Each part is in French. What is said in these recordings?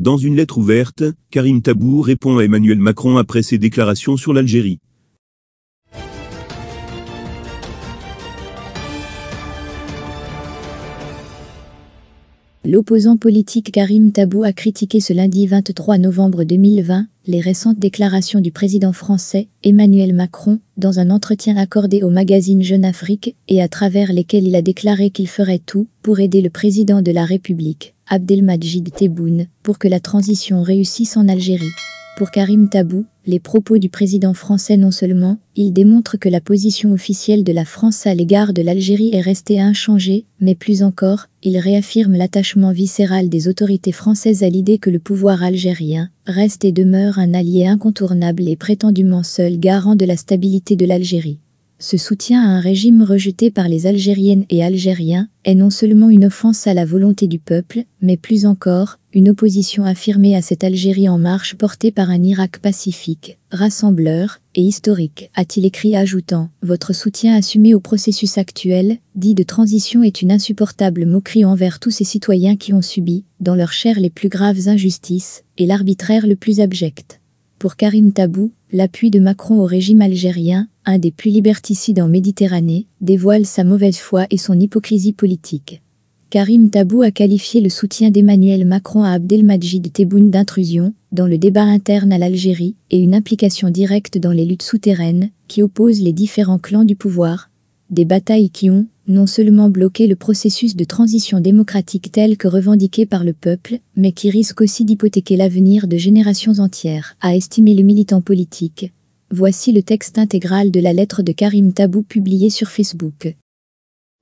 Dans une lettre ouverte, Karim Tabou répond à Emmanuel Macron après ses déclarations sur l'Algérie. L'opposant politique Karim Tabou a critiqué ce lundi 23 novembre 2020 les récentes déclarations du président français Emmanuel Macron dans un entretien accordé au magazine Jeune Afrique et à travers lesquelles il a déclaré qu'il ferait tout pour aider le président de la République, Abdelmadjid Tebboune, pour que la transition réussisse en Algérie pour Karim Tabou, les propos du président français non seulement, ils démontrent que la position officielle de la France à l'égard de l'Algérie est restée inchangée, mais plus encore, ils réaffirment l'attachement viscéral des autorités françaises à l'idée que le pouvoir algérien reste et demeure un allié incontournable et prétendument seul garant de la stabilité de l'Algérie. Ce soutien à un régime rejeté par les Algériennes et Algériens est non seulement une offense à la volonté du peuple, mais plus encore, une opposition affirmée à cette Algérie en marche portée par un Irak pacifique, rassembleur et historique, a-t-il écrit ajoutant « Votre soutien assumé au processus actuel, dit de transition, est une insupportable moquerie envers tous ces citoyens qui ont subi, dans leur chair les plus graves injustices, et l'arbitraire le plus abject. » Pour Karim Tabou, l'appui de Macron au régime algérien, un des plus liberticides en Méditerranée, dévoile sa mauvaise foi et son hypocrisie politique. Karim Tabou a qualifié le soutien d'Emmanuel Macron à Abdelmajid Tebboune d'intrusion dans le débat interne à l'Algérie et une implication directe dans les luttes souterraines qui opposent les différents clans du pouvoir, des batailles qui ont non seulement bloqué le processus de transition démocratique tel que revendiqué par le peuple, mais qui risquent aussi d'hypothéquer l'avenir de générations entières, a estimé le militant politique. Voici le texte intégral de la lettre de Karim Tabou publiée sur Facebook.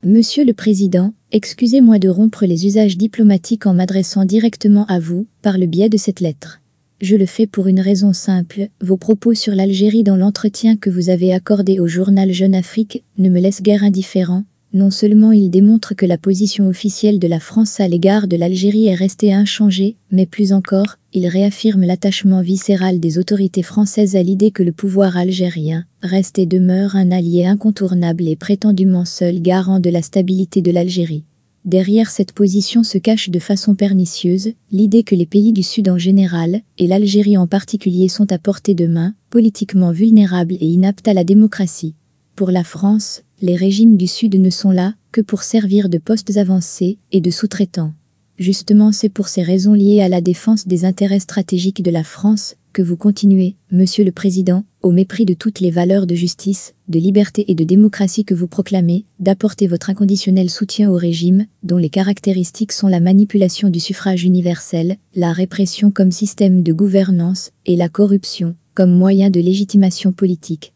Monsieur le Président, excusez-moi de rompre les usages diplomatiques en m'adressant directement à vous, par le biais de cette lettre. Je le fais pour une raison simple, vos propos sur l'Algérie dans l'entretien que vous avez accordé au journal Jeune Afrique ne me laissent guère indifférent, non seulement il démontre que la position officielle de la France à l'égard de l'Algérie est restée inchangée, mais plus encore, il réaffirme l'attachement viscéral des autorités françaises à l'idée que le pouvoir algérien reste et demeure un allié incontournable et prétendument seul garant de la stabilité de l'Algérie. Derrière cette position se cache de façon pernicieuse l'idée que les pays du Sud en général, et l'Algérie en particulier, sont à portée de main, politiquement vulnérables et inaptes à la démocratie. Pour la France, les régimes du Sud ne sont là que pour servir de postes avancés et de sous-traitants. Justement, c'est pour ces raisons liées à la défense des intérêts stratégiques de la France que vous continuez, Monsieur le Président, au mépris de toutes les valeurs de justice, de liberté et de démocratie que vous proclamez, d'apporter votre inconditionnel soutien au régime, dont les caractéristiques sont la manipulation du suffrage universel, la répression comme système de gouvernance et la corruption comme moyen de légitimation politique.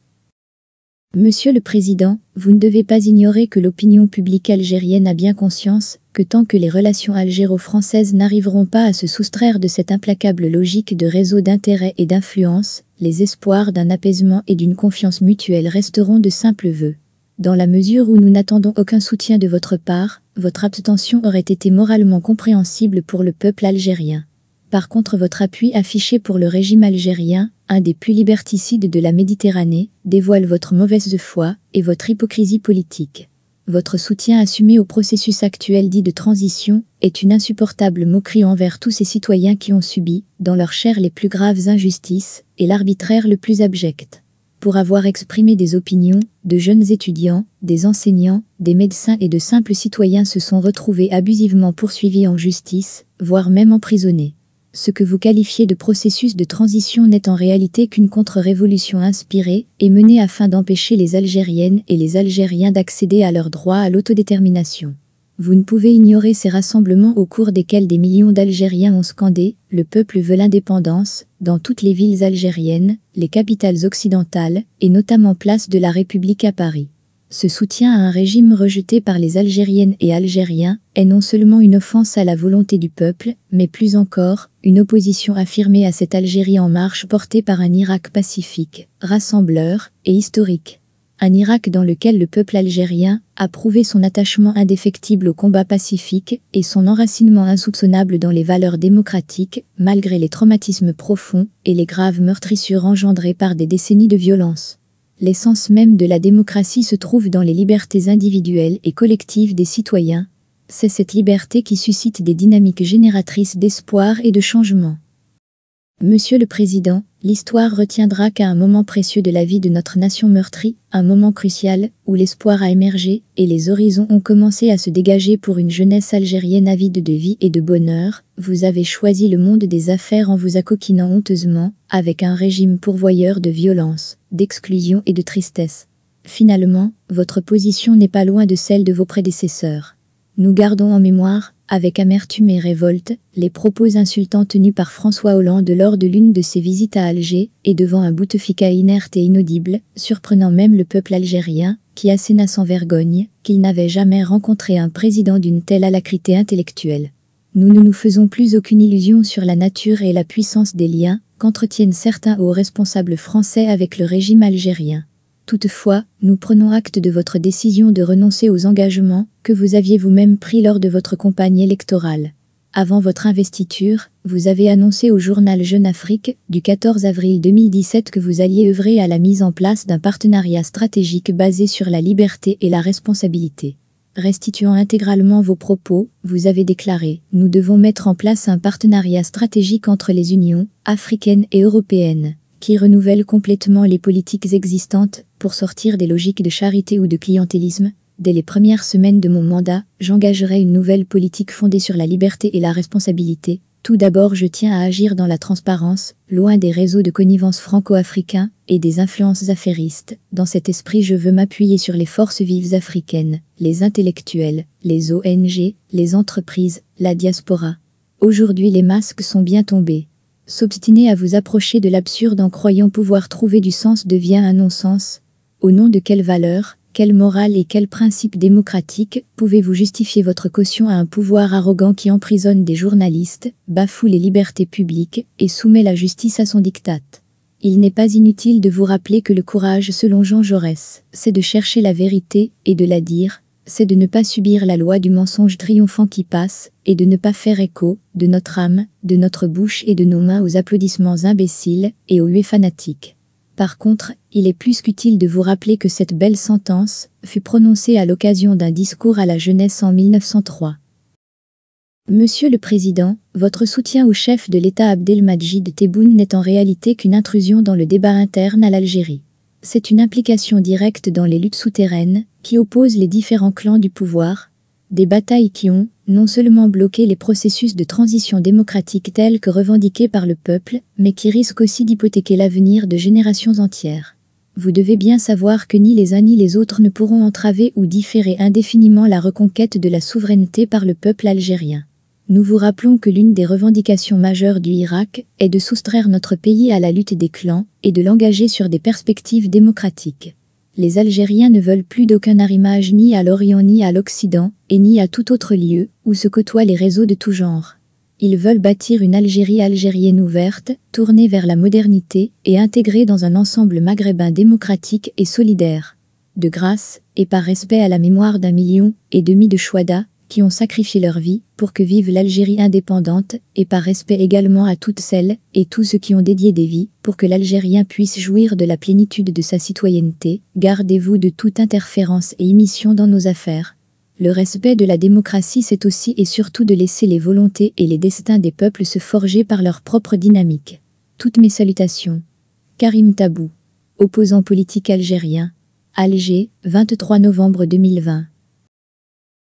Monsieur le Président, vous ne devez pas ignorer que l'opinion publique algérienne a bien conscience que tant que les relations algéro-françaises n'arriveront pas à se soustraire de cette implacable logique de réseau d'intérêts et d'influence, les espoirs d'un apaisement et d'une confiance mutuelle resteront de simples vœux. Dans la mesure où nous n'attendons aucun soutien de votre part, votre abstention aurait été moralement compréhensible pour le peuple algérien. Par contre votre appui affiché pour le régime algérien, un des plus liberticides de la Méditerranée, dévoile votre mauvaise foi et votre hypocrisie politique. Votre soutien assumé au processus actuel dit de transition est une insupportable moquerie envers tous ces citoyens qui ont subi, dans leur chair, les plus graves injustices et l'arbitraire le plus abject. Pour avoir exprimé des opinions, de jeunes étudiants, des enseignants, des médecins et de simples citoyens se sont retrouvés abusivement poursuivis en justice, voire même emprisonnés ce que vous qualifiez de processus de transition n'est en réalité qu'une contre-révolution inspirée et menée afin d'empêcher les Algériennes et les Algériens d'accéder à leur droit à l'autodétermination. Vous ne pouvez ignorer ces rassemblements au cours desquels des millions d'Algériens ont scandé « Le peuple veut l'indépendance » dans toutes les villes algériennes, les capitales occidentales, et notamment place de la République à Paris. Ce soutien à un régime rejeté par les Algériennes et Algériens est non seulement une offense à la volonté du peuple, mais plus encore, une opposition affirmée à cette Algérie en marche portée par un Irak pacifique, rassembleur et historique. Un Irak dans lequel le peuple algérien a prouvé son attachement indéfectible au combat pacifique et son enracinement insoupçonnable dans les valeurs démocratiques, malgré les traumatismes profonds et les graves meurtrissures engendrées par des décennies de violence l'essence même de la démocratie se trouve dans les libertés individuelles et collectives des citoyens. C'est cette liberté qui suscite des dynamiques génératrices d'espoir et de changement. Monsieur le Président, L'histoire retiendra qu'à un moment précieux de la vie de notre nation meurtrie, un moment crucial où l'espoir a émergé et les horizons ont commencé à se dégager pour une jeunesse algérienne avide de vie et de bonheur, vous avez choisi le monde des affaires en vous accoquinant honteusement avec un régime pourvoyeur de violence, d'exclusion et de tristesse. Finalement, votre position n'est pas loin de celle de vos prédécesseurs. Nous gardons en mémoire avec amertume et révolte les propos insultants tenus par François Hollande lors de l'une de ses visites à Alger et devant un Bouteflika inerte et inaudible, surprenant même le peuple algérien, qui asséna sans vergogne qu'il n'avait jamais rencontré un président d'une telle alacrité intellectuelle. Nous ne nous faisons plus aucune illusion sur la nature et la puissance des liens qu'entretiennent certains hauts responsables français avec le régime algérien. Toutefois, nous prenons acte de votre décision de renoncer aux engagements que vous aviez vous-même pris lors de votre campagne électorale. Avant votre investiture, vous avez annoncé au journal Jeune Afrique du 14 avril 2017 que vous alliez œuvrer à la mise en place d'un partenariat stratégique basé sur la liberté et la responsabilité. Restituant intégralement vos propos, vous avez déclaré « Nous devons mettre en place un partenariat stratégique entre les unions africaines et européennes qui renouvelle complètement les politiques existantes pour sortir des logiques de charité ou de clientélisme. Dès les premières semaines de mon mandat, j'engagerai une nouvelle politique fondée sur la liberté et la responsabilité. Tout d'abord, je tiens à agir dans la transparence, loin des réseaux de connivence franco-africains et des influences affairistes. Dans cet esprit, je veux m'appuyer sur les forces vives africaines, les intellectuels, les ONG, les entreprises, la diaspora. Aujourd'hui, les masques sont bien tombés. S'obstiner à vous approcher de l'absurde en croyant pouvoir trouver du sens devient un non-sens. Au nom de quelle valeur, quelle morale et quel principe démocratique pouvez-vous justifier votre caution à un pouvoir arrogant qui emprisonne des journalistes, bafoue les libertés publiques et soumet la justice à son diktat Il n'est pas inutile de vous rappeler que le courage selon Jean Jaurès, c'est de chercher la vérité et de la dire, c'est de ne pas subir la loi du mensonge triomphant qui passe, et de ne pas faire écho, de notre âme, de notre bouche et de nos mains aux applaudissements imbéciles et aux huées fanatiques. Par contre, il est plus qu'utile de vous rappeler que cette belle sentence fut prononcée à l'occasion d'un discours à la jeunesse en 1903. Monsieur le Président, votre soutien au chef de l'État Abdelmajid Tebboune n'est en réalité qu'une intrusion dans le débat interne à l'Algérie. C'est une implication directe dans les luttes souterraines qui opposent les différents clans du pouvoir, des batailles qui ont, non seulement bloquer les processus de transition démocratique tels que revendiqués par le peuple, mais qui risquent aussi d'hypothéquer l'avenir de générations entières. Vous devez bien savoir que ni les uns ni les autres ne pourront entraver ou différer indéfiniment la reconquête de la souveraineté par le peuple algérien. Nous vous rappelons que l'une des revendications majeures du Irak est de soustraire notre pays à la lutte des clans et de l'engager sur des perspectives démocratiques. Les Algériens ne veulent plus d'aucun arrimage ni à l'Orient ni à l'Occident, et ni à tout autre lieu où se côtoient les réseaux de tout genre. Ils veulent bâtir une Algérie algérienne ouverte, tournée vers la modernité et intégrée dans un ensemble maghrébin démocratique et solidaire. De grâce, et par respect à la mémoire d'un million et demi de Chouada, qui ont sacrifié leur vie pour que vive l'Algérie indépendante, et par respect également à toutes celles et tous ceux qui ont dédié des vies pour que l'Algérien puisse jouir de la plénitude de sa citoyenneté, gardez-vous de toute interférence et émission dans nos affaires. Le respect de la démocratie c'est aussi et surtout de laisser les volontés et les destins des peuples se forger par leur propre dynamique. Toutes mes salutations. Karim Tabou, opposant politique algérien. Alger, 23 novembre 2020.